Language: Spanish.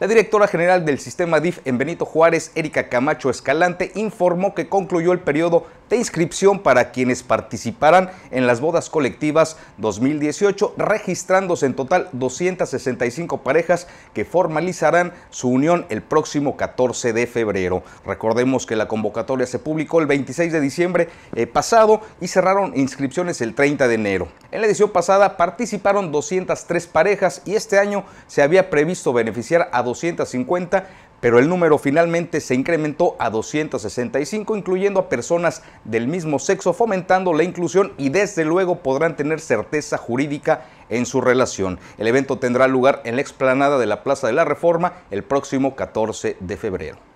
La directora general del sistema DIF en Benito Juárez, Erika Camacho Escalante, informó que concluyó el periodo de inscripción para quienes participarán en las bodas colectivas 2018, registrándose en total 265 parejas que formalizarán su unión el próximo 14 de febrero. Recordemos que la convocatoria se publicó el 26 de diciembre eh, pasado y cerraron inscripciones el 30 de enero. En la edición pasada participaron 203 parejas y este año se había previsto beneficiar a 250 pero el número finalmente se incrementó a 265, incluyendo a personas del mismo sexo, fomentando la inclusión y desde luego podrán tener certeza jurídica en su relación. El evento tendrá lugar en la explanada de la Plaza de la Reforma el próximo 14 de febrero.